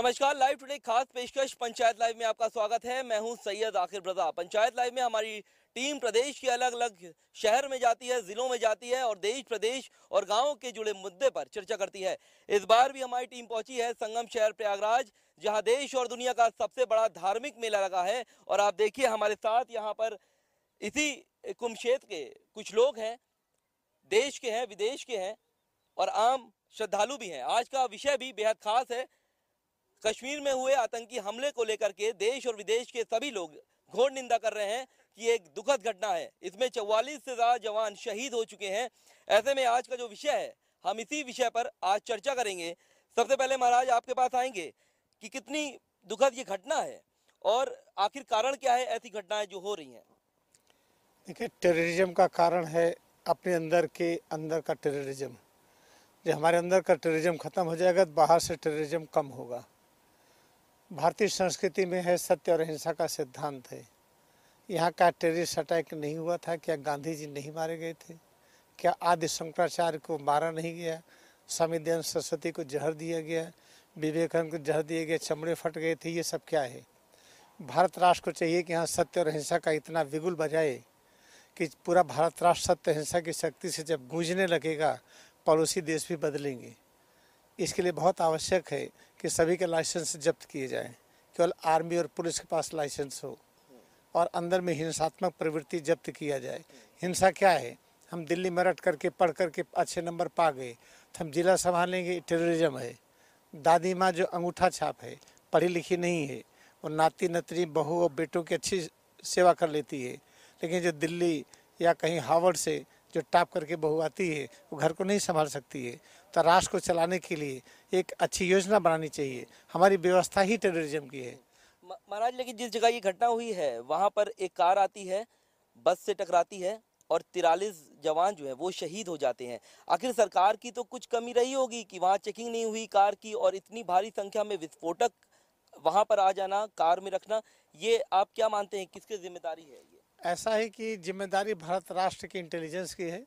नमस्कार live today खास पेशकश पंचायत लाइव में आपका स्वागत है मैं हूं सैयद आखिर रजा पंचायत लाइव में हमारी टीम प्रदेश के अलग अलग शहर में जाती है जिलों में जाती है और देश प्रदेश और गांवों के जुड़े मुद्दे पर चर्चा करती है इस बार भी हमारी टीम पहुंची है संगम शहर प्रयागराज जहां देश और दुनिया का सबसे बड़ा धार्मिक मेला लगा है और आप देखिए हमारे साथ यहाँ पर इसी कुंभ क्षेत्र के कुछ लोग हैं देश के हैं विदेश के हैं और आम श्रद्धालु भी हैं आज का विषय भी बेहद खास है कश्मीर में हुए आतंकी हमले को लेकर के देश और विदेश के सभी लोग घोर निंदा कर रहे हैं कि एक दुखद घटना है इसमें चौवालीस से ज़्यादा जवान शहीद हो चुके हैं ऐसे में आज का जो विषय है हम इसी विषय पर आज चर्चा करेंगे सबसे पहले महाराज आपके पास आएंगे कि कितनी दुखद ये घटना है और आखिर कारण क्या है ऐसी घटनाएं जो हो रही हैं देखिए टेररिज्म का कारण है अपने अंदर के अंदर का टेररिज्म जो हमारे अंदर का टेररिज्म ख़त्म हो जाएगा तो बाहर से टेररिज्म कम होगा भारतीय संस्कृति में है सत्य और अहिंसा का सिद्धांत है यहाँ का टेररिस्ट अटैक नहीं हुआ था क्या गांधी जी नहीं मारे गए थे क्या आदि शंकराचार्य को मारा नहीं गया स्वामी दयान सरस्वती को जहर दिया गया विवेकानंद को जहर दिए गए चमड़े फट गए थे ये सब क्या है भारत राष्ट्र को चाहिए कि यहाँ सत्य और अहिंसा का इतना विगुल बजाए कि पूरा भारत राष्ट्र सत्य अहिंसा की शक्ति से जब गूंजने लगेगा पड़ोसी देश भी बदलेंगे इसके लिए बहुत आवश्यक है कि सभी के लाइसेंस जब्त किए जाएं केवल आर्मी और पुलिस के पास लाइसेंस हो और अंदर में हिंसात्मक प्रवृत्ति जब्त किया जाए हिंसा क्या है हम दिल्ली रट करके पढ़ करके अच्छे नंबर पा गए तो हम जिला संभालेंगे टेररिज्म है दादी माँ जो अंगूठा छाप है पढ़ी लिखी नहीं है वो नाती नतरी बहू और बेटों की अच्छी सेवा कर लेती है लेकिन जो दिल्ली या कहीं हावड़ से जो टाप करके बहू आती है वो घर को नहीं संभाल सकती है का तो राष्ट्र को चलाने के लिए एक अच्छी योजना बनानी चाहिए हमारी व्यवस्था ही टेररिज्म की है महाराज लेकिन जिस जगह ये घटना हुई है वहाँ पर एक कार आती है बस से टकराती है और तिरालीस जवान जो है वो शहीद हो जाते हैं आखिर सरकार की तो कुछ कमी रही होगी कि वहाँ चेकिंग नहीं हुई कार की और इतनी भारी संख्या में विस्फोटक वहाँ पर आ जाना कार में रखना ये आप क्या मानते हैं किसकी जिम्मेदारी है ये ऐसा है कि जिम्मेदारी भारत राष्ट्र की इंटेलिजेंस की है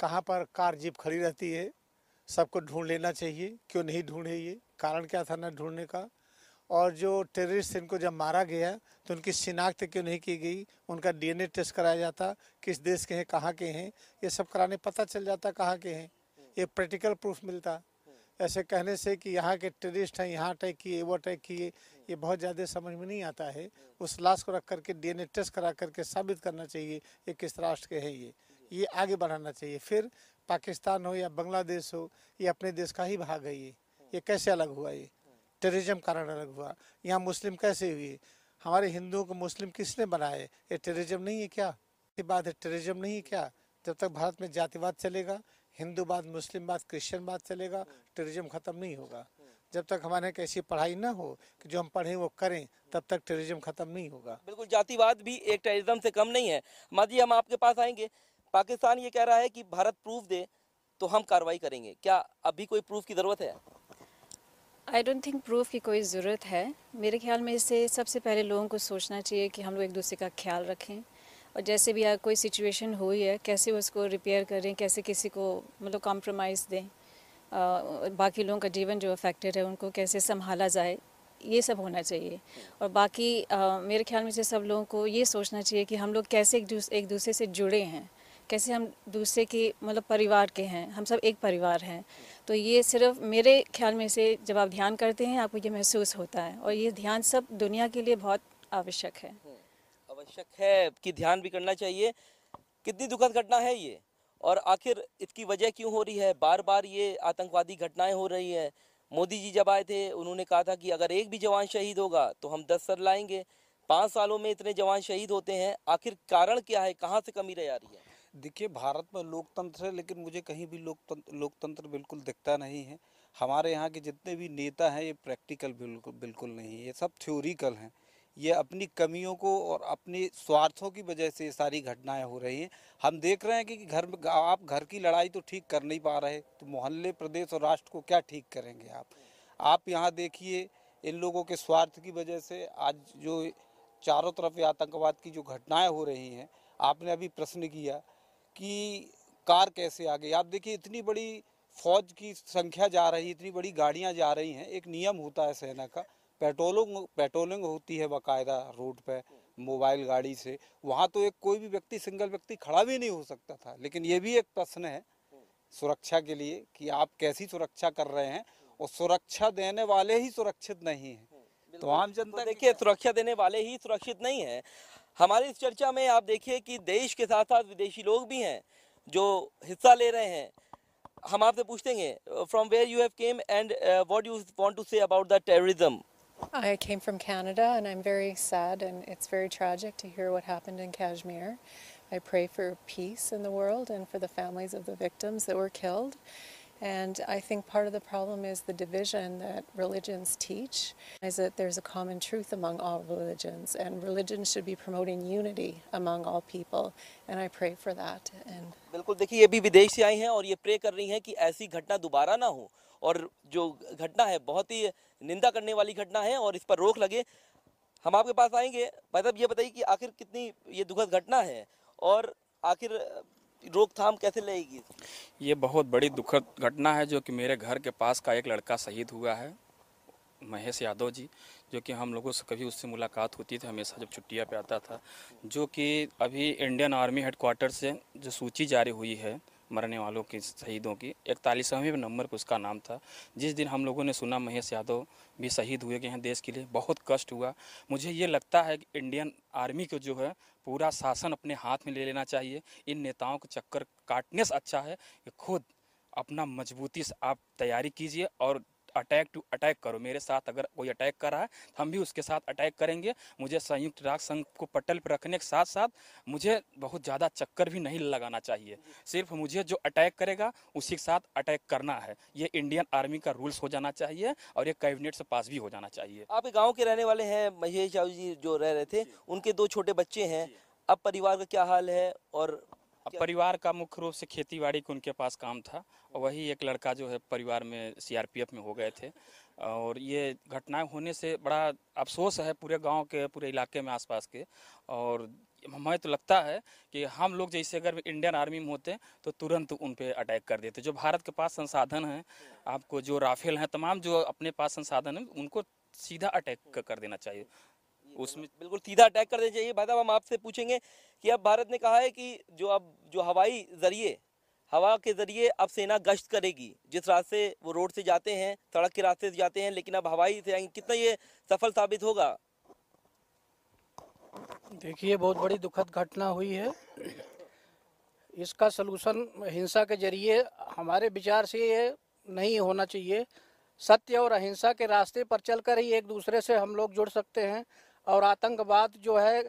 कहाँ पर कार जीप खड़ी रहती है सबको ढूंढ लेना चाहिए क्यों नहीं ढूंढे ये कारण क्या था ना ढूंढने का और जो टेररिस्ट इनको जब मारा गया तो उनकी शिनाख्त क्यों नहीं की गई उनका डीएनए टेस्ट कराया जाता किस देश के हैं कहाँ के हैं ये सब कराने पता चल जाता कहाँ के हैं ये प्रैक्टिकल प्रूफ मिलता ऐसे कहने से कि यहाँ के टेररिस्ट हैं यहाँ अटैक किए वो अटैक किए ये बहुत ज़्यादा समझ में नहीं आता है उस लाश को रख करके डी टेस्ट करा करके साबित करना चाहिए ये किस राष्ट्र के हैं ये ये आगे बढ़ाना चाहिए फिर पाकिस्तान हो या बांग्लादेश हो ये अपने देश का ही भाग है ये ये कैसे अलग हुआ ये टेररिज्म कारण अलग हुआ यहाँ मुस्लिम कैसे हुए हमारे हिंदुओं को मुस्लिम किसने बनाए ये टेररिज्म नहीं है क्या ये बात है टेररिज्म नहीं है क्या जब तक भारत में जातिवाद चलेगा हिंदू बाद बाद मुस्लिमवाद क्रिश्चियनवाद चलेगा टेरिज्म ख़त्म नहीं होगा जब तक हमारे एक ऐसी पढ़ाई ना हो कि जो हम पढ़ें वो करें तब तक टेरिज्म ख़त्म नहीं होगा बिल्कुल जातिवाद भी एक टेरिज्म से कम नहीं है माजी हम आपके पास आएंगे पाकिस्तान ये कह रहा है कि भारत प्रूफ दे तो हम कार्रवाई करेंगे क्या अभी कोई प्रूफ की ज़रूरत है आई डोंट थिंक प्रूफ की कोई ज़रूरत है मेरे ख्याल में इससे सबसे पहले लोगों को सोचना चाहिए कि हम लोग एक दूसरे का ख्याल रखें और जैसे भी कोई सिचुएशन हुई है कैसे उसको रिपेयर करें कैसे किसी को मतलब कॉम्प्रोमाइज़ दें बाकी लोगों का जीवन जो अफेक्टेड है उनको कैसे संभाला जाए ये सब होना चाहिए और बाकी आ, मेरे ख्याल में से सब लोगों को ये सोचना चाहिए कि हम लोग कैसे एक दूसरे से जुड़े हैं कैसे हम दूसरे के मतलब परिवार के हैं हम सब एक परिवार हैं तो ये सिर्फ मेरे ख्याल में से जब आप ध्यान करते हैं आपको ये महसूस होता है और ये ध्यान सब दुनिया के लिए बहुत आवश्यक है हम्म, आवश्यक है कि ध्यान भी करना चाहिए कितनी दुखद घटना है ये और आखिर इसकी वजह क्यों हो रही है बार बार ये आतंकवादी घटनाएं हो रही है मोदी जी जब आए थे उन्होंने कहा था कि अगर एक भी जवान शहीद होगा तो हम दस सर लाएंगे पाँच सालों में इतने जवान शहीद होते हैं आखिर कारण क्या है कहाँ से कमी रह आ रही है देखिए भारत में लोकतंत्र है लेकिन मुझे कहीं भी लोकतंत्र लोकतंत्र बिल्कुल दिखता नहीं है हमारे यहाँ के जितने भी नेता हैं ये प्रैक्टिकल बिल्कुल बिल्कुल नहीं है ये सब थ्योरिकल हैं ये अपनी कमियों को और अपने स्वार्थों की वजह से ये सारी घटनाएं हो रही हैं हम देख रहे हैं कि घर आप घर की लड़ाई तो ठीक कर नहीं पा रहे तो मोहल्ले प्रदेश और राष्ट्र को क्या ठीक करेंगे आप आप यहाँ देखिए इन लोगों के स्वार्थ की वजह से आज जो चारों तरफ आतंकवाद की जो घटनाएँ हो रही हैं आपने अभी प्रश्न किया कि कार कैसे आ गई आप देखिए इतनी बड़ी फौज की संख्या जा रही इतनी बड़ी गाड़ियां जा रही हैं एक नियम होता है सेना का पेट्रोलिंग पेट्रोलिंग होती है बाकायदा रोड पे मोबाइल गाड़ी से वहाँ तो एक कोई भी व्यक्ति सिंगल व्यक्ति खड़ा भी नहीं हो सकता था लेकिन ये भी एक प्रश्न है सुरक्षा के लिए कि आप कैसी सुरक्षा कर रहे हैं और सुरक्षा देने वाले ही सुरक्षित नहीं हैं तो आम जनता तो देखिए सुरक्षा देने वाले ही सुरक्षित नहीं है हमारी इस चर्चा में आप देखिए कि देश के साथ साथ विदेशी लोग भी हैं जो हिस्सा ले रहे हैं हम आपसे पूछेंगे from where you have came and what you want to say about the terrorism I came from Canada and I'm very sad and it's very tragic to hear what happened in Kashmir. I pray for peace in the world and for the families of the victims that were killed. And I think part of the problem is the division that religions teach is that there's a common truth among all religions, and religion should be promoting unity among all people. And I pray for that. And बिल्कुल देखिए ये भी विदेशी से आई हैं और ये pray कर रही हैं कि ऐसी घटना दोबारा ना हो और जो घटना है बहुत ही निंदा करने वाली घटना है और इस पर रोक लगे हम आपके पास आएंगे मतलब ये बताइए कि आखिर कितनी ये दुखद घटना है और आखिर रोकथाम कैसे लगेगी ये बहुत बड़ी दुखद घटना है जो कि मेरे घर के पास का एक लड़का शहीद हुआ है महेश यादव जी जो कि हम लोगों से कभी उससे मुलाकात होती थी हमेशा जब छुट्टियां पे आता था जो कि अभी इंडियन आर्मी हेडक्वार्टर से जो सूची जारी हुई है मरने वालों की शहीदों की इकतालीसवें नंबर पर उसका नाम था जिस दिन हम लोगों ने सुना महेश यादव भी शहीद हुए गए हैं देश के लिए बहुत कष्ट हुआ मुझे ये लगता है कि इंडियन आर्मी को जो है पूरा शासन अपने हाथ में ले लेना चाहिए इन नेताओं के चक्कर काटने से अच्छा है कि खुद अपना मजबूती से आप तैयारी कीजिए और अटैक टू अटैक करो मेरे साथ अगर कोई अटैक कर रहा है तो हम भी उसके साथ अटैक करेंगे मुझे संयुक्त राष्ट्र संघ को पटल पर रखने के साथ साथ मुझे बहुत ज़्यादा चक्कर भी नहीं लगाना चाहिए सिर्फ मुझे जो अटैक करेगा उसी के साथ अटैक करना है ये इंडियन आर्मी का रूल्स हो जाना चाहिए और ये कैबिनेट से पास भी हो जाना चाहिए आप गाँव के रहने वाले हैं महेश जी जो रह रहे थे उनके दो छोटे बच्चे हैं अब परिवार का क्या हाल है और अब परिवार का मुख्य रूप से खेती बाड़ी के उनके पास काम था और वही एक लड़का जो है परिवार में सीआरपीएफ में हो गए थे और ये घटनाएं होने से बड़ा अफसोस है पूरे गांव के पूरे इलाके में आसपास के और हमें तो लगता है कि हम लोग जैसे अगर इंडियन आर्मी में होते तो तुरंत उन पर अटैक कर देते जो भारत के पास संसाधन हैं आपको जो राफेल हैं तमाम जो अपने पास संसाधन हैं उनको सीधा अटैक कर देना चाहिए उसमें बिल्कुल सीधा अटैक कर देना चाहिए भाई साहब हम आपसे पूछेंगे कि अब भारत ने कहा है कि जो अब जो हवाई जरिए हवा के जरिए अब सेना गश्त करेगी जिस रास्ते वो रोड से जाते हैं सड़क के रास्ते से जाते हैं लेकिन अब हवाई से आएंगे कितना ये सफल साबित होगा देखिए बहुत बड़ी दुखद घटना हुई है इसका सलूशन हिंसा के जरिए हमारे विचार से ये नहीं होना चाहिए सत्य और अहिंसा के रास्ते पर चलकर ही एक दूसरे से हम लोग जुड़ सकते हैं और आतंकवाद जो है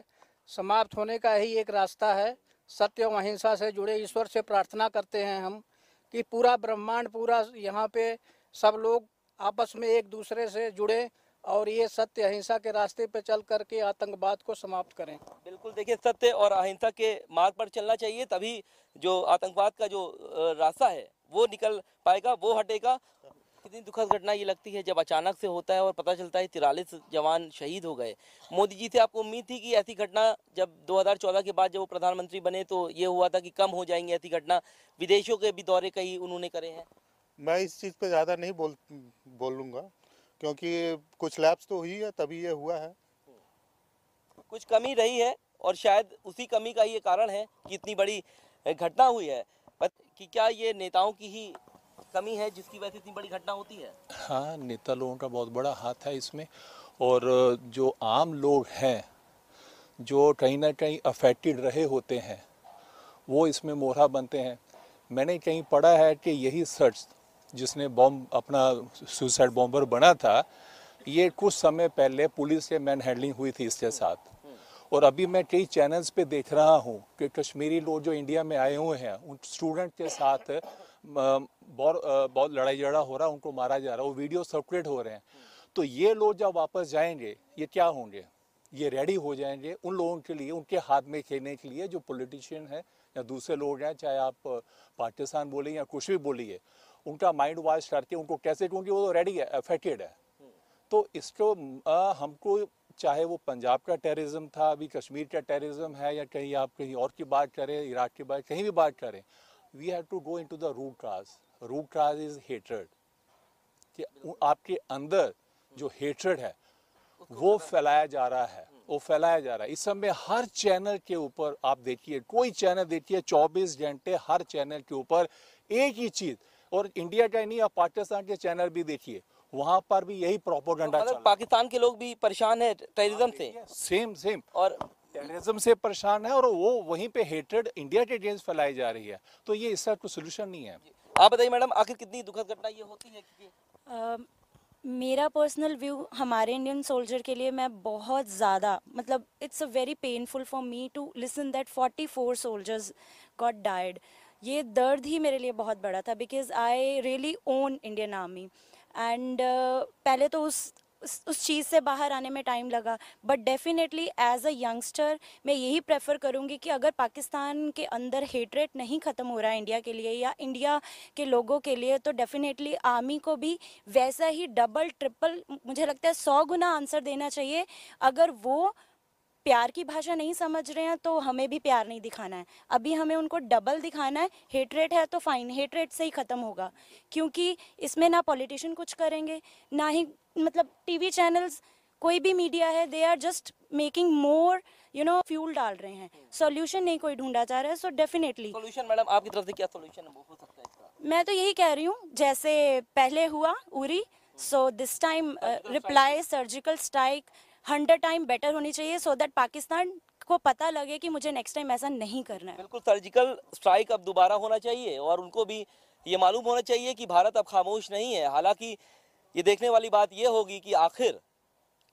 समाप्त होने का ही एक रास्ता है सत्य और अहिंसा से जुड़े ईश्वर से प्रार्थना करते हैं हम कि पूरा ब्रह्मांड पूरा यहाँ पे सब लोग आपस में एक दूसरे से जुड़े और ये सत्य अहिंसा के रास्ते पे चल करके आतंकवाद को समाप्त करें बिल्कुल देखिए सत्य और अहिंसा के मार्ग पर चलना चाहिए तभी जो आतंकवाद का जो रास्ता है वो निकल पाएगा वो हटेगा कितनी दुखद घटना ये लगती है जब अचानक से होता है और पता चलता है तिरालीस जवान शहीद हो गए मोदी जी से आपको उम्मीद थी कि ऐसी घटना जब 2014 के बाद जब वो प्रधानमंत्री बने तो ये हुआ था कि कम हो जाएंगी ऐसी घटना विदेशों के भी दौरे कई उन्होंने करे हैं मैं इस चीज़ पर ज़्यादा नहीं बोल बोलूँगा क्योंकि कुछ लैब्स तो हुई है तभी ये हुआ है कुछ कमी रही है और शायद उसी कमी का ये कारण है कि इतनी बड़ी घटना हुई है कि क्या ये नेताओं की ही कमी है जिसकी वजह से इतनी बड़ी घटना होती है हाँ नेता लोगों का बहुत बड़ा हाथ है इसमें और जो आम लोग हैं जो कहीं ना कहीं अफेक्टेड रहे होते हैं वो इसमें मोहरा बनते हैं मैंने कहीं पढ़ा है कि यही सच जिसने बॉम्ब अपना सुसाइड बॉम्बर बना था ये कुछ समय पहले पुलिस से मैन हैंडलिंग हुई थी इसके साथ और अभी मैं कई चैनल्स पे देख रहा हूँ कि कश्मीरी लोग जो इंडिया में आए हुए हैं उन स्टूडेंट के साथ बहुत बहुत लड़ाई झगड़ा हो रहा है उनको मारा जा रहा है वो वीडियो सर्कुलेट हो रहे हैं तो ये लोग जब वापस जाएंगे ये क्या होंगे ये रेडी हो जाएंगे उन लोगों के लिए उनके हाथ में खेलने के लिए जो पॉलिटिशियन है या दूसरे लोग हैं चाहे आप पाकिस्तान बोलिए या कुछ भी बोलिए उनका माइंड वॉश करके उनको कैसे क्योंकि वो रेडी है अफेक्टेड है तो इसको आ, हमको चाहे वो पंजाब का टेररिज्म था अभी कश्मीर का टेररिज्म है या कहीं आप कहीं और की बात करें इराक की बात कहीं भी बात करें we have to go into the root cause root cause is hatred कि आपके अंदर जो हेटर्ड है वो फैलाया जा रहा है वो फैलाया जा रहा है इस समय हर चैनल के ऊपर आप देखिए कोई चैनल देखिए 24 घंटे हर चैनल के ऊपर एक ही चीज़ और इंडिया का नहीं आप पाकिस्तान के चैनल भी देखिए वहाँ पर भी यही प्रोपोगंडा मतलब तो पाकिस्तान के लोग भी परेशान है टेररिज्म से सेम हाँ, सेम और टेररिज्म से परेशान है और वो वहीं पे हेटेड इंडिया के अगेंस्ट फैलाई जा रही है तो ये इसका कोई सोल्यूशन नहीं है आप बताइए मैडम आखिर कितनी दुखद घटना ये होती है आ, मेरा पर्सनल व्यू हमारे इंडियन सोल्जर के लिए मैं बहुत ज़्यादा मतलब it's a very painful for me to listen that 44 four soldiers got died ये दर्द ही मेरे लिए बहुत बड़ा था because I really own Indian Army and uh, पहले तो उस उस चीज़ से बाहर आने में टाइम लगा but definitely as a youngster मैं यही प्रेफर करूँगी कि अगर पाकिस्तान के अंदर हेटरेट नहीं ख़त्म हो रहा है इंडिया के लिए या इंडिया के लोगों के लिए तो डेफिनेटली आर्मी को भी वैसा ही डबल ट्रिपल मुझे लगता है सौ गुना आंसर देना चाहिए अगर वो प्यार की भाषा नहीं समझ रहे हैं तो हमें भी प्यार नहीं दिखाना है अभी हमें उनको डबल दिखाना है हेटरेट है तो फाइन हेटरेट से ही ख़त्म होगा क्योंकि इसमें ना पॉलिटिशियन कुछ करेंगे ना ही मतलब टीवी चैनल्स कोई भी मीडिया है they are just making more you know fuel डाल रहे हैं सोल्यूशन नहीं कोई ढूंढा जा रहा है सो डेफिनेटली सोल्यूशन मैडम आपकी तरफ से क्या अच्छा सोल्यूशन मैं तो यही कह रही हूँ जैसे पहले हुआ Uri so this time reply surgical strike hundred time better होनी चाहिए सो दैट पाकिस्तान को पता लगे कि मुझे नेक्स्ट टाइम ऐसा नहीं करना है बिल्कुल सर्जिकल स्ट्राइक अब दोबारा होना चाहिए और उनको भी ये मालूम होना चाहिए कि भारत अब खामोश नहीं है हालांकि ये देखने वाली बात ये होगी कि आखिर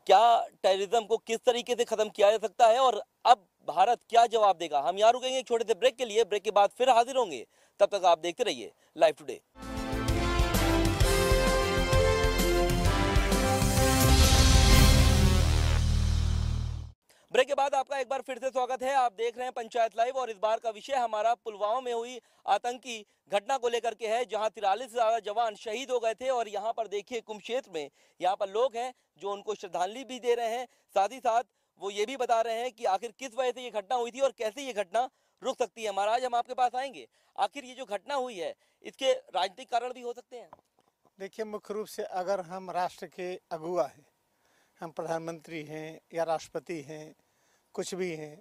क्या टेररिज्म को किस तरीके से ख़त्म किया जा सकता है और अब भारत क्या जवाब देगा हम यहाँ रुकेंगे छोटे से ब्रेक के लिए ब्रेक के बाद फिर हाजिर होंगे तब तक आप देखते रहिए लाइव टुडे ब्रेक के बाद आपका एक बार फिर से स्वागत है आप देख रहे हैं पंचायत लाइव और इस बार का विषय हमारा पुलवामा में हुई आतंकी घटना को लेकर के है जहां तिरालीस से ज्यादा जवान शहीद हो गए थे और यहां पर देखिए कुंभ में यहां पर लोग हैं जो उनको श्रद्धांजलि भी दे रहे हैं साथ ही साथ वो ये भी बता रहे हैं कि आखिर किस वजह से ये घटना हुई थी और कैसे ये घटना रुक सकती है महाराज हम आपके पास आएंगे आखिर ये जो घटना हुई है इसके राजनीतिक कारण भी हो सकते हैं देखिए मुख्य रूप से अगर हम राष्ट्र के अगुआ हैं हम प्रधानमंत्री हैं या राष्ट्रपति हैं कुछ भी हैं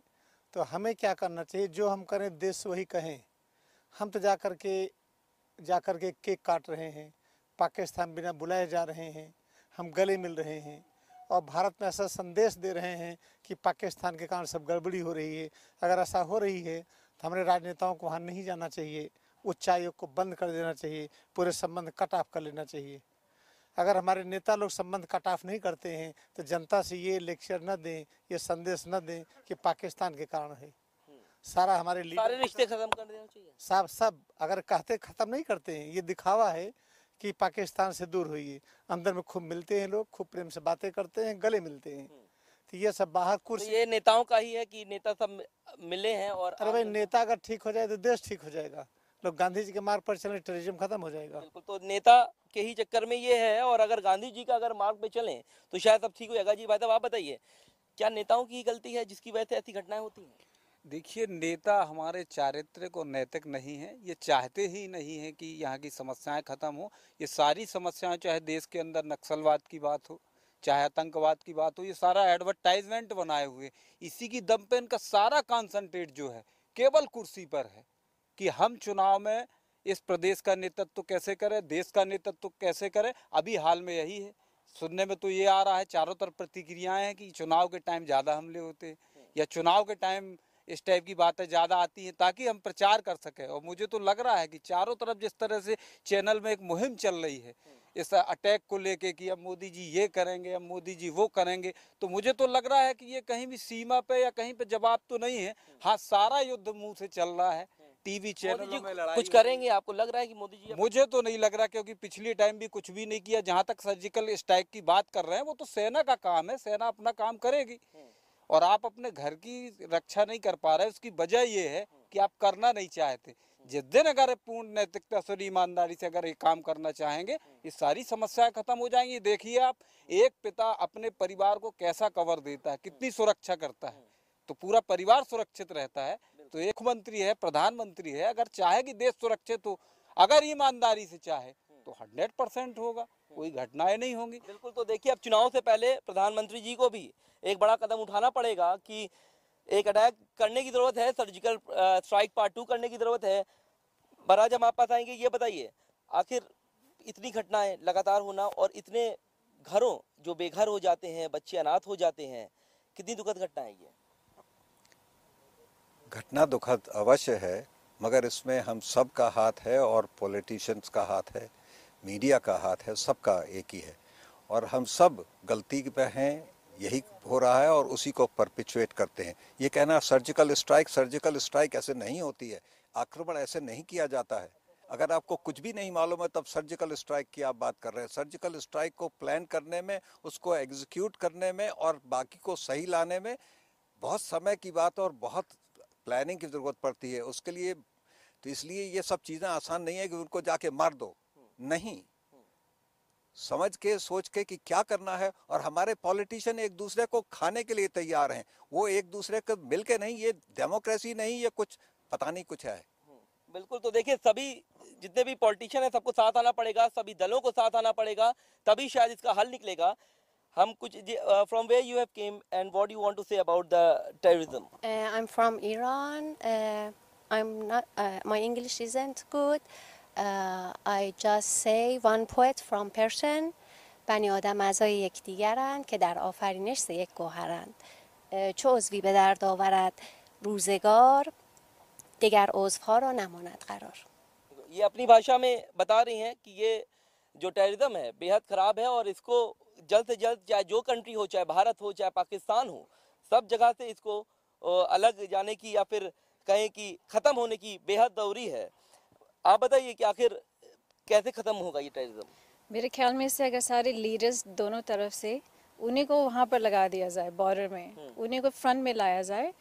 तो हमें क्या करना चाहिए जो हम करें देश वही कहें हम तो जा कर के जा कर के केक काट रहे हैं पाकिस्तान बिना बुलाए जा रहे हैं हम गले मिल रहे हैं और भारत में ऐसा संदेश दे रहे हैं कि पाकिस्तान के कारण सब गड़बड़ी हो रही है अगर ऐसा हो रही है तो हमारे राजनेताओं को वहाँ नहीं जाना चाहिए उच्चायोग को बंद कर देना चाहिए पूरे संबंध कट ऑफ कर लेना चाहिए अगर हमारे नेता लोग संबंध कट ऑफ नहीं करते हैं तो जनता से ये लेक्चर न दें ये संदेश न दें कि पाकिस्तान के कारण है सारा हमारे सारे रिश्ते खत्म कर देना चाहिए साहब सब अगर कहते खत्म नहीं करते हैं ये दिखावा है कि पाकिस्तान से दूर होइए अंदर में खूब मिलते हैं लोग खूब प्रेम से बातें करते हैं गले मिलते हैं हम्म। तो ये सब बाहर कुछ तो ये नेताओं का ही है कि नेता सब मिले हैं और अरे भाई नेता अगर ठीक हो जाए तो देश ठीक हो जाएगा लोग तो गांधी जी के मार्ग पर चले टूरिज्म खत्म हो जाएगा बिल्कुल तो नेता के ही चक्कर में ये है और अगर गांधी जी का अगर मार्ग पे चलें तो शायद अब ठीक हो जाएगा जी भाई साहब आप बताइए क्या नेताओं की गलती है जिसकी वजह से ऐसी घटनाएं होती हैं देखिए नेता हमारे चारित्रिक और नैतिक नहीं है ये चाहते ही नहीं है कि यहाँ की समस्याएं ख़त्म हो ये सारी समस्याएं चाहे देश के अंदर नक्सलवाद की बात हो चाहे आतंकवाद की बात हो ये सारा एडवर्टाइजमेंट बनाए हुए इसी की दम पे इनका सारा कॉन्सनट्रेट जो है केवल कुर्सी पर है कि हम चुनाव में इस प्रदेश का नेतृत्व कैसे करें देश का नेतृत्व कैसे करें अभी हाल में यही है सुनने में तो ये आ रहा है चारों तरफ प्रतिक्रियाएं हैं कि चुनाव के टाइम ज़्यादा हमले होते हैं या चुनाव के टाइम इस टाइप की बातें ज़्यादा आती हैं ताकि हम प्रचार कर सकें और मुझे तो लग रहा है कि चारों तरफ जिस तरह से चैनल में एक मुहिम चल रही है इस अटैक को लेके कि अब मोदी जी ये करेंगे अब मोदी जी वो करेंगे तो मुझे तो लग रहा है कि ये कहीं भी सीमा पे या कहीं पे जवाब तो नहीं है हाँ सारा युद्ध मुंह से चल रहा है टीवी चैनलों में लड़ाई कुछ करेंगे आपको लग रहा है कि मोदी जी मुझे तो नहीं लग रहा क्योंकि पिछली टाइम भी कुछ भी नहीं किया जहाँ तक सर्जिकल स्ट्राइक की बात कर रहे हैं वो तो सेना का काम है सेना अपना काम करेगी हम्म। और आप अपने घर की रक्षा नहीं कर पा रहे उसकी वजह ये है हम्म। कि आप करना नहीं चाहते हम्म। जिस दिन अगर पूर्ण नैतिकता से ईमानदारी से अगर ये काम करना चाहेंगे ये सारी समस्याएं खत्म हो जाएंगी देखिए आप एक पिता अपने परिवार को कैसा कवर देता है कितनी सुरक्षा करता है तो पूरा परिवार सुरक्षित रहता है तो एक मंत्री है प्रधानमंत्री है अगर चाहे कि देश सुरक्षित हो अगर ईमानदारी से चाहे हम्म। तो हंड्रेड परसेंट होगा हम्म। कोई घटनाएं नहीं होंगी बिल्कुल तो देखिए अब चुनाव से पहले प्रधानमंत्री जी को भी एक बड़ा कदम उठाना पड़ेगा कि एक अटैक करने की जरूरत है सर्जिकल स्ट्राइक पार्ट टू करने की जरूरत है बराज हम आप पास आएंगे ये बताइए आखिर इतनी घटनाएं लगातार होना और इतने घरों जो बेघर हो जाते हैं बच्चे अनाथ हो जाते हैं कितनी दुखद घटना है ये घटना दुखद अवश्य है मगर इसमें हम सब का हाथ है और पॉलिटिशियंस का हाथ है मीडिया का हाथ है सबका एक ही है और हम सब गलती पे हैं यही हो रहा है और उसी को परपिचुएट करते हैं ये कहना सर्जिकल स्ट्राइक सर्जिकल स्ट्राइक ऐसे नहीं होती है आक्रमण ऐसे नहीं किया जाता है अगर आपको कुछ भी नहीं मालूम है तब सर्जिकल स्ट्राइक की आप बात कर रहे हैं सर्जिकल स्ट्राइक को प्लान करने में उसको एग्जीक्यूट करने में और बाकी को सही लाने में बहुत समय की बात और बहुत प्लानिंग की ज़रूरत पड़ती है उसके लिए तो इसलिए ये सब चीज़ें आसान नहीं है कि उनको जाके मार दो नहीं समझ के सोच के कि क्या करना है और हमारे पॉलिटिशियन एक दूसरे को खाने के लिए तैयार हैं वो एक दूसरे को मिलके नहीं ये डेमोक्रेसी नहीं ये कुछ पता नहीं कुछ है हम्म, बिल्कुल तो देखिए सभी जितने भी पॉलिटिशियन हैं सबको साथ आना पड़ेगा सभी दलों को साथ आना पड़ेगा तभी शायद इसका हल निकलेगा हम कुछ from where you have came and what you want to say about the I am from Iran I am not my English isn't good I just say one poet from Persian بنی آدم که در آفرینش ز یک گوهرند uh, چه عضوی به درد آورد روزگار دیگر عضوها را نماند قرار یہ اپنی بھاشا میں بتا رہی ہیں کہ یہ جو ٹیررزم ہے خراب ہے اور اس کو जल्द से जल्द चाहे जो कंट्री हो चाहे भारत हो चाहे पाकिस्तान हो सब जगह से इसको अलग जाने की या फिर कहें कि ख़त्म होने की बेहद जरूरी है आप बताइए कि आखिर कैसे ख़त्म होगा ये टेररिज्म मेरे ख्याल में इससे अगर सारे लीडर्स दोनों तरफ से उन्हें को वहाँ पर लगा दिया जाए बॉर्डर में हम्म। उन्हें को फ्रंट में लाया जाए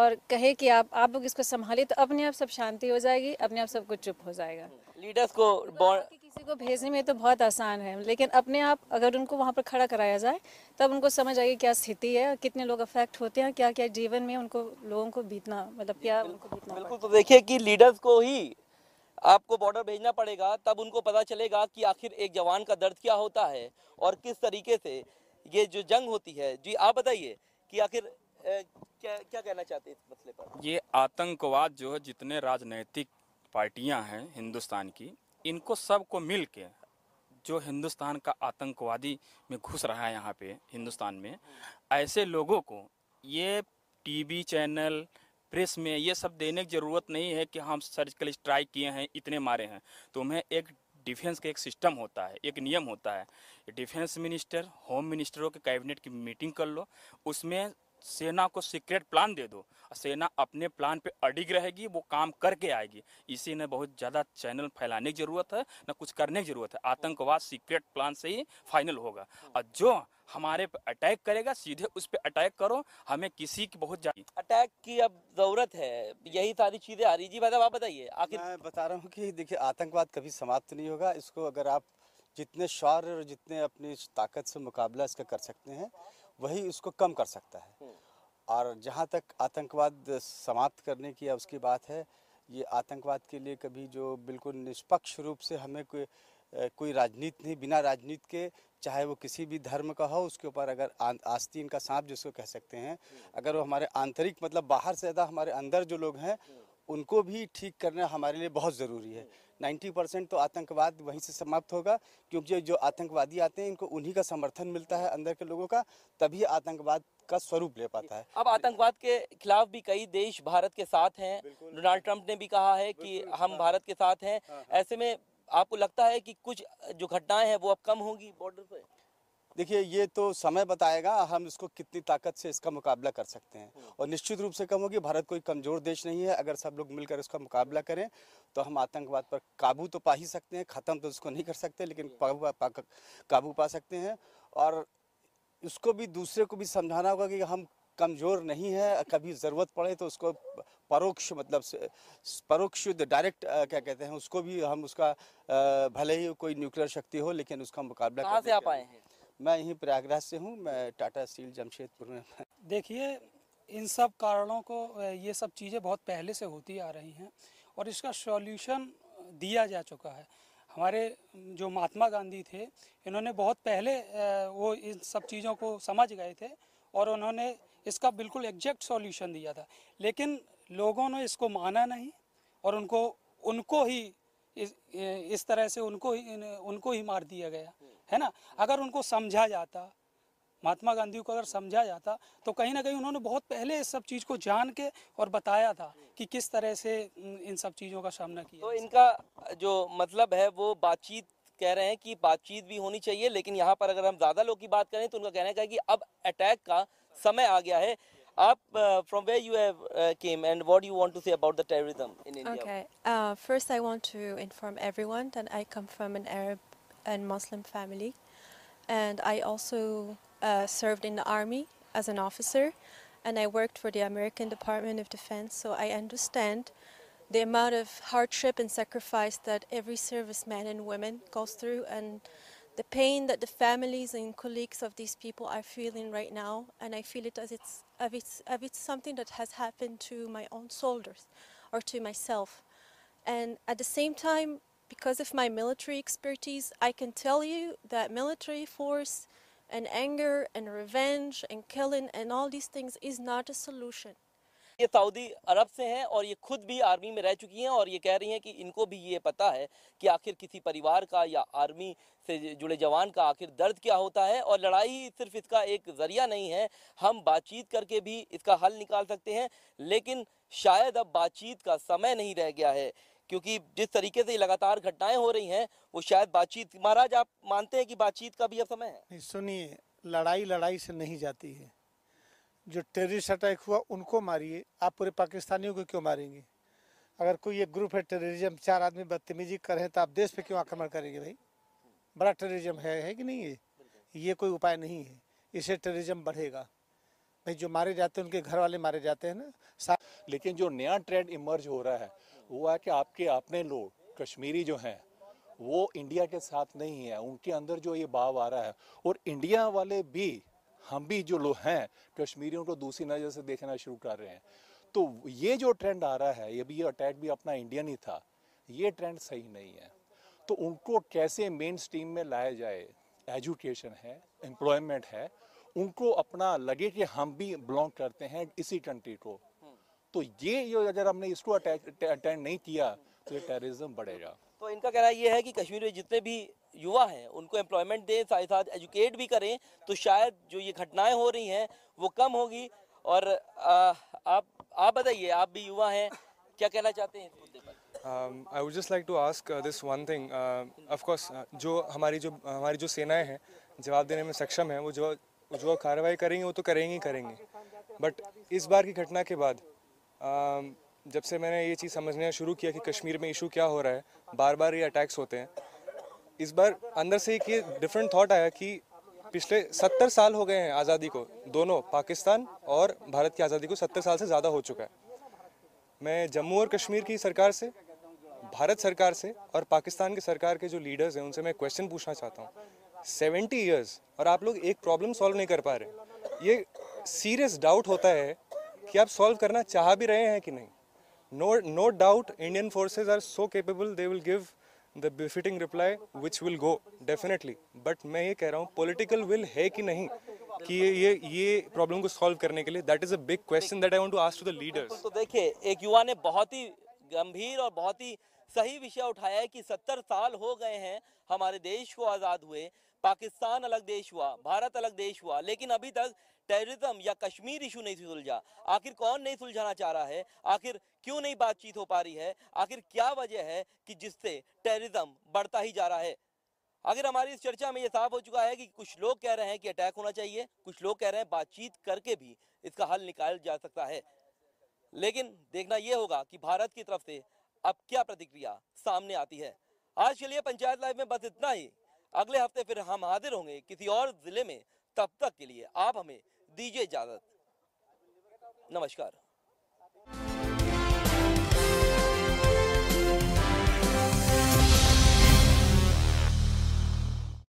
और कहे कि आप आप लोग इसको संभालिए तो अपने आप सब शांति हो जाएगी अपने आप सब कुछ चुप हो जाएगा लीडर्स हम्म। को तो बॉर्डर किसी को भेजने में तो बहुत आसान है लेकिन अपने आप अगर उनको वहाँ पर खड़ा कराया जाए तब उनको समझ आएगी क्या स्थिति है कितने लोग अफेक्ट होते हैं क्या क्या जीवन में उनको लोगों को बीतना मतलब क्या उनको बीतना बिल्कुल तो देखिए कि लीडर्स को ही आपको बॉर्डर भेजना पड़ेगा तब उनको पता चलेगा कि आखिर एक जवान का दर्द क्या होता है और किस तरीके से ये जो जंग होती है जी आप बताइए कि आखिर क्या क्या कहना चाहते हैं इस मसले पर ये आतंकवाद जो है जितने राजनीतिक पार्टियां हैं हिंदुस्तान की इनको सबको मिल के जो हिंदुस्तान का आतंकवादी में घुस रहा है यहाँ पे हिंदुस्तान में ऐसे लोगों को ये टीवी चैनल प्रेस में ये सब देने की ज़रूरत नहीं है कि हम सर्जिकल स्ट्राइक किए हैं इतने मारे हैं तो उन्हें एक डिफेंस का एक सिस्टम होता है एक नियम होता है डिफेंस मिनिस्टर होम मिनिस्टरों के कैबिनेट की मीटिंग कर लो उसमें सेना को सीक्रेट प्लान दे दो सेना अपने प्लान पे अडिग रहेगी वो काम करके आएगी इसी ने बहुत ज़्यादा चैनल फैलाने की ज़रूरत है ना कुछ करने की ज़रूरत है आतंकवाद सीक्रेट प्लान से ही फाइनल होगा और जो हमारे पे अटैक करेगा सीधे उस पर अटैक करो हमें किसी की बहुत ज़्यादा अटैक की अब ज़रूरत है यही सारी चीज़ें आ रही जी मतलब आप बताइए आखिर बता रहा हूँ कि देखिए आतंकवाद कभी समाप्त नहीं होगा इसको अगर आप जितने शौर और जितने अपनी ताकत से मुकाबला इसका कर सकते हैं वही उसको कम कर सकता है हम्म। और जहाँ तक आतंकवाद समाप्त करने की या उसकी बात है ये आतंकवाद के लिए कभी जो बिल्कुल निष्पक्ष रूप से हमें कोई कोई राजनीति नहीं बिना राजनीति के चाहे वो किसी भी धर्म का हो उसके ऊपर अगर आस्तीन का सांप जिसको कह सकते हैं हम्म। अगर वो हमारे आंतरिक मतलब बाहर से ज़्यादा हमारे अंदर जो लोग हैं हम्म। उनको भी ठीक करना हमारे लिए बहुत ज़रूरी है 90 परसेंट तो आतंकवाद वहीं से समाप्त होगा क्योंकि जो आतंकवादी आते हैं इनको उन्हीं का समर्थन मिलता है अंदर के लोगों का तभी आतंकवाद का स्वरूप ले पाता है अब आतंकवाद के खिलाफ भी कई देश भारत के साथ हैं डोनाल्ड ट्रंप ने भी कहा है कि हम हाँ। भारत के साथ हैं हाँ, हाँ। ऐसे में आपको लगता है कि कुछ जो घटनाएं हैं वो अब कम होंगी बॉर्डर पर देखिए ये तो समय बताएगा हम इसको कितनी ताकत से इसका मुकाबला कर सकते हैं हम्म। और निश्चित रूप से कम होगी भारत कोई कमज़ोर देश नहीं है अगर सब लोग मिलकर उसका मुकाबला करें तो हम आतंकवाद पर काबू तो पा ही सकते हैं ख़त्म तो उसको नहीं कर सकते लेकिन काबू हम्म। पा, काबू पा सकते हैं और उसको भी दूसरे को भी समझाना होगा कि हम कमज़ोर नहीं है कभी ज़रूरत पड़े तो उसको परोक्ष मतलब परोक्ष डायरेक्ट क्या कहते हैं उसको भी हम उसका भले ही कोई न्यूक्लियर शक्ति हो लेकिन उसका मुकाबला कहाँ से आ पाए हैं मैं यहीं प्रयागराज से हूँ मैं टाटा स्टील जमशेदपुर में देखिए इन सब कारणों को ये सब चीज़ें बहुत पहले से होती आ रही हैं और इसका सॉल्यूशन दिया जा चुका है हमारे जो महात्मा गांधी थे इन्होंने बहुत पहले वो इन सब चीज़ों को समझ गए थे और उन्होंने इसका बिल्कुल एग्जैक्ट सॉल्यूशन दिया था लेकिन लोगों ने इसको माना नहीं और उनको उनको ही इस, इस तरह से उनको ही उनको ही मार दिया गया है ना अगर उनको समझा जाता महात्मा गांधी को अगर समझा जाता तो कहीं ना कहीं उन्होंने बहुत पहले इस सब चीज़ को जान के और बताया था कि किस तरह से इन सब चीज़ों का सामना किया तो इनका जो मतलब है वो बातचीत कह रहे हैं कि बातचीत भी होनी चाहिए लेकिन यहाँ पर अगर हम ज़्यादा लोग की बात करें तो उनका कहना है कि अब अटैक का समय आ गया है आप from where you have came and what you want to say about the terrorism in India okay first I want to inform everyone that I come from an Arab and Muslim family. And I also uh, served in the army as an officer and I worked for the American Department of Defense, so I understand the amount of hardship and sacrifice that every serviceman and woman goes through and the pain that the families and colleagues of these people are feeling right now and I feel it as it's, as it's, as it's something that has happened to my own soldiers or to myself. And at the same time, because of my military expertise, I can tell you that military force and anger and revenge and killing and all these things is not a solution. ये Saudi Arab से हैं और ये खुद भी army में रह चुकी हैं और ये कह रही हैं कि इनको भी ये पता है कि आखिर किसी परिवार का या आर्मी से जुड़े जवान का आखिर दर्द क्या होता है और लड़ाई सिर्फ इसका एक ज़रिया नहीं है हम बातचीत करके भी इसका हल निकाल सकते हैं लेकिन शायद अब बातचीत का समय नहीं रह गया है क्योंकि जिस तरीके से लगातार घटनाएं हो रही हैं वो शायद बातचीत महाराज आप मानते हैं कि बातचीत का भी अब समय है सुनिए लड़ाई लड़ाई से नहीं जाती है जो टेररिस्ट अटैक हुआ उनको मारिए आप पूरे पाकिस्तानियों को क्यों मारेंगे अगर कोई एक ग्रुप है टेररिज्म चार आदमी बदतमीजी करें तो आप देश पे क्यों आक्रमण करेंगे भाई बड़ा टेररिज्म है है कि नहीं है ये कोई उपाय नहीं है इसे टेररिज्म बढ़ेगा भाई जो मारे जाते हैं उनके घर वाले मारे जाते हैं ना लेकिन जो नया ट्रेंड इमर्ज हो रहा है हुआ कि आपके अपने लोग कश्मीरी जो हैं वो इंडिया के साथ नहीं है उनके अंदर जो ये भाव आ रहा है और इंडिया वाले भी हम भी जो लोग हैं कश्मीरियों को दूसरी नज़र से देखना शुरू कर रहे हैं तो ये जो ट्रेंड आ रहा है ये भी ये अटैक भी अपना इंडियन ही था ये ट्रेंड सही नहीं है तो उनको कैसे मेन स्ट्रीम में लाया जाए एजुकेशन है एम्प्लॉयमेंट है उनको अपना लगे कि हम भी बिलोंग करते हैं इसी कंट्री को तो ये ये अगर हमने इसको अटेंड नहीं किया तो ये टेररिज्म बढ़ेगा तो इनका कहना ये है कि कश्मीर में जितने भी युवा हैं उनको एम्प्लॉयमेंट दें साथ साथ एजुकेट भी करें तो शायद जो ये घटनाएं हो रही हैं वो कम होगी और आ, आप आप बताइए आप भी युवा हैं क्या कहना चाहते हैं I would just like to ask this one thing of course जो हमारी जो हमारी जो सेनाएं हैं जवाब देने में सक्षम है वो जो जो कार्रवाई करेंगे वो तो करेंगे ही करेंगे बट इस बार की घटना के बाद जब से मैंने ये चीज़ समझना शुरू किया कि कश्मीर में इशू क्या हो रहा है बार बार ये अटैक्स होते हैं इस बार अंदर से एक ये डिफरेंट थाट आया कि पिछले सत्तर साल हो गए हैं आज़ादी को दोनों पाकिस्तान और भारत की आज़ादी को सत्तर साल से ज़्यादा हो चुका है मैं जम्मू और कश्मीर की सरकार से भारत सरकार से और पाकिस्तान की सरकार के जो लीडर्स हैं उनसे मैं क्वेश्चन पूछना चाहता हूँ सेवेंटी ईयर्स और आप लोग एक प्रॉब्लम सॉल्व नहीं कर पा रहे ये सीरियस डाउट होता है कि आप सॉल्व करना चाह भी रहे हैं कि नहीं no no doubt Indian forces are so capable they will give the befitting reply which will go definitely but मैं ये कह रहा हूँ पोलिटिकल विल है कि नहीं कि ये ये ये प्रॉब्लम को सॉल्व करने के लिए that is a big question देखिए एक युवा ने बहुत ही गंभीर और बहुत ही सही विषय उठाया है कि सत्तर साल हो गए हैं हमारे देश को आजाद हुए पाकिस्तान अलग देश हुआ भारत अलग देश हुआ लेकिन अभी तक टेररिज्म या कश्मीर इशू नहीं सुलझा आखिर कौन नहीं सुलझाना चाह रहा है आखिर क्यों नहीं बातचीत हो पा रही है आखिर क्या वजह है कि जिससे टेररिज्म बढ़ता ही जा रहा है अगर हमारी इस चर्चा में ये साफ हो चुका है कि कुछ लोग कह रहे हैं कि अटैक होना चाहिए कुछ लोग कह रहे हैं बातचीत करके भी इसका हल निकाल जा सकता है लेकिन देखना यह होगा कि भारत की तरफ से अब क्या प्रतिक्रिया सामने आती है आज के लिए पंचायत लाइव में बस इतना ही अगले हफ्ते फिर हम हाजिर होंगे किसी और जिले में तब तक के लिए आप हमें दीजिए इजाज़त नमस्कार